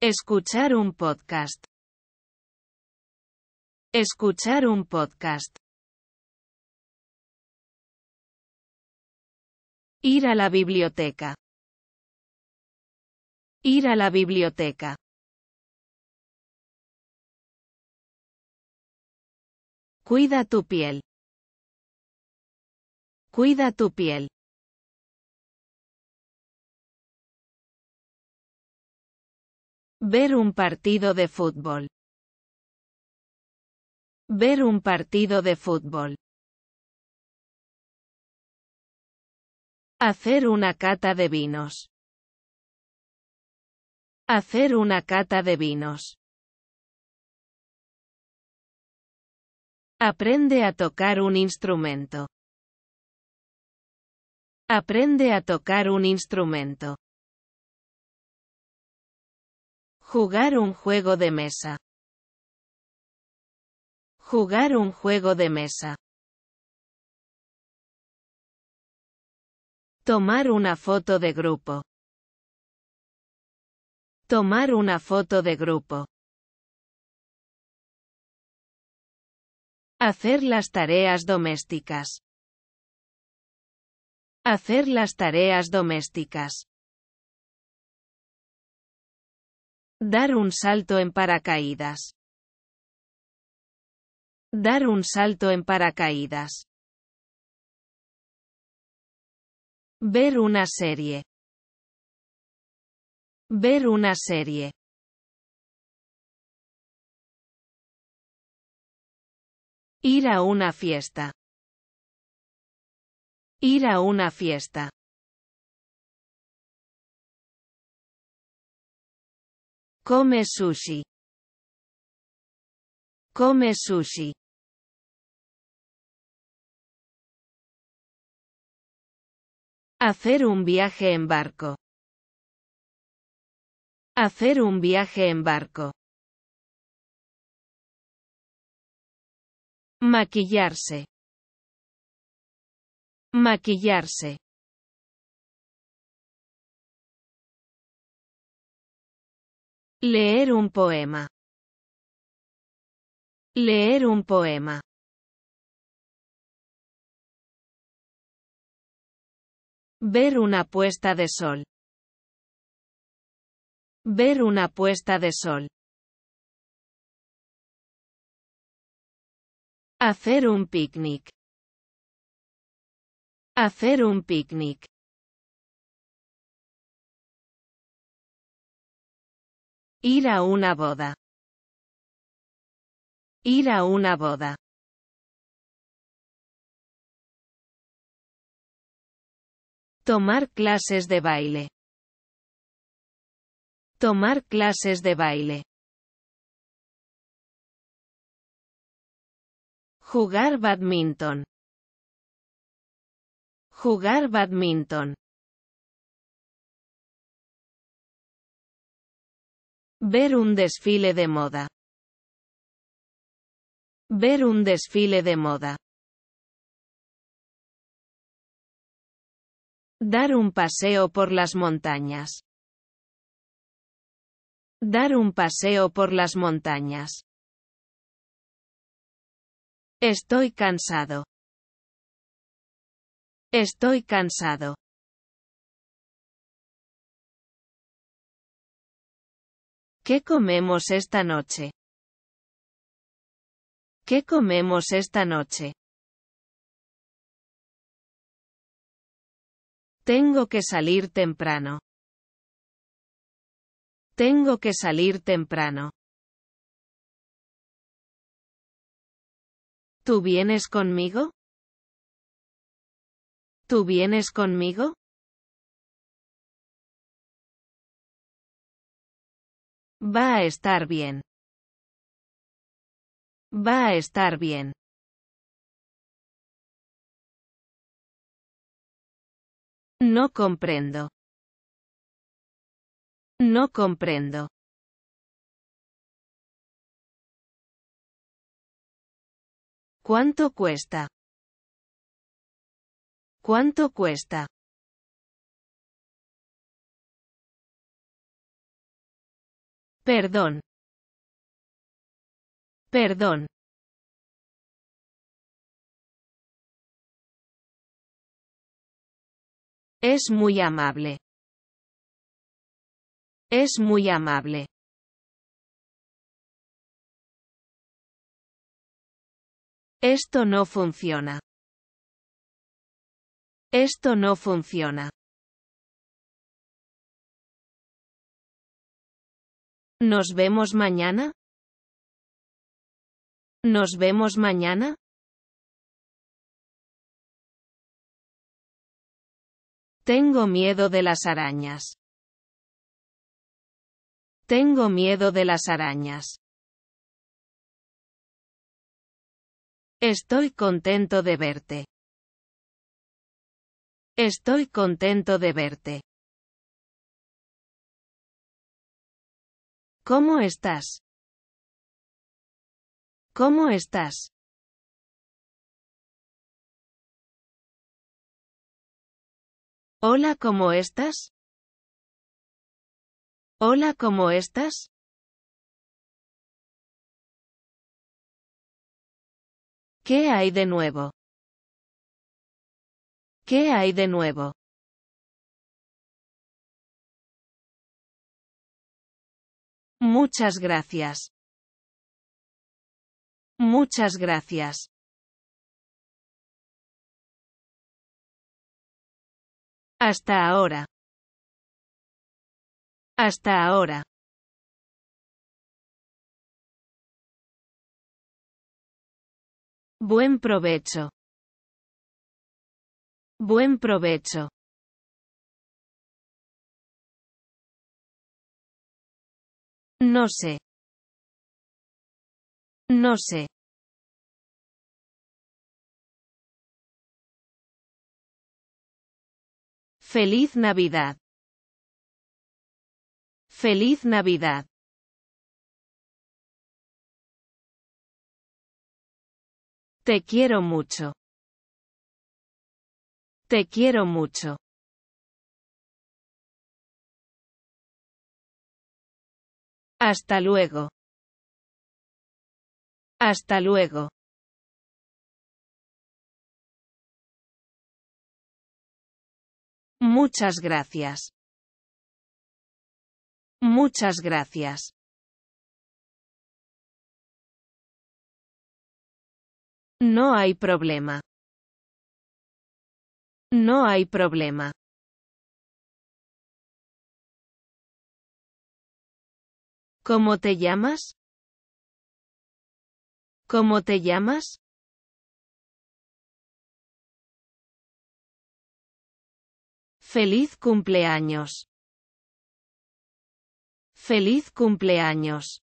Escuchar un podcast. Escuchar un podcast. Ir a la biblioteca. Ir a la biblioteca. Cuida tu piel. Cuida tu piel. Ver un partido de fútbol. Ver un partido de fútbol. Hacer una cata de vinos. Hacer una cata de vinos. Aprende a tocar un instrumento. Aprende a tocar un instrumento. Jugar un juego de mesa. Jugar un juego de mesa. Tomar una foto de grupo. Tomar una foto de grupo. Hacer las tareas domésticas. Hacer las tareas domésticas. Dar un salto en paracaídas. Dar un salto en paracaídas. Ver una serie. Ver una serie. Ir a una fiesta. Ir a una fiesta. Come sushi. Come sushi. Hacer un viaje en barco. Hacer un viaje en barco. Maquillarse. Maquillarse. Leer un poema. Leer un poema. Ver una puesta de sol. Ver una puesta de sol. Hacer un picnic. Hacer un picnic. Ir a una boda. Ir a una boda. Tomar clases de baile. Tomar clases de baile. Jugar badminton. Jugar badminton. Ver un desfile de moda. Ver un desfile de moda. Dar un paseo por las montañas. Dar un paseo por las montañas. Estoy cansado. Estoy cansado. ¿Qué comemos esta noche? ¿Qué comemos esta noche? Tengo que salir temprano. Tengo que salir temprano. ¿Tú vienes conmigo? ¿Tú vienes conmigo? Va a estar bien. Va a estar bien. No comprendo. No comprendo. ¿Cuánto cuesta? ¿Cuánto cuesta? Perdón. Perdón. Es muy amable. Es muy amable. Esto no funciona. Esto no funciona. Nos vemos mañana. Nos vemos mañana. Tengo miedo de las arañas. Tengo miedo de las arañas. Estoy contento de verte. Estoy contento de verte. ¿Cómo estás? ¿Cómo estás? Hola, ¿cómo estás? Hola, ¿cómo estás? ¿Qué hay de nuevo? ¿Qué hay de nuevo? Muchas gracias. Muchas gracias. Hasta ahora. Hasta ahora. Buen provecho. Buen provecho. No sé. No sé. Feliz Navidad. Feliz Navidad. Te quiero mucho. Te quiero mucho. Hasta luego. Hasta luego. Muchas gracias. Muchas gracias. No hay problema. No hay problema. ¿Cómo te llamas? ¿Cómo te llamas? Feliz cumpleaños. Feliz cumpleaños.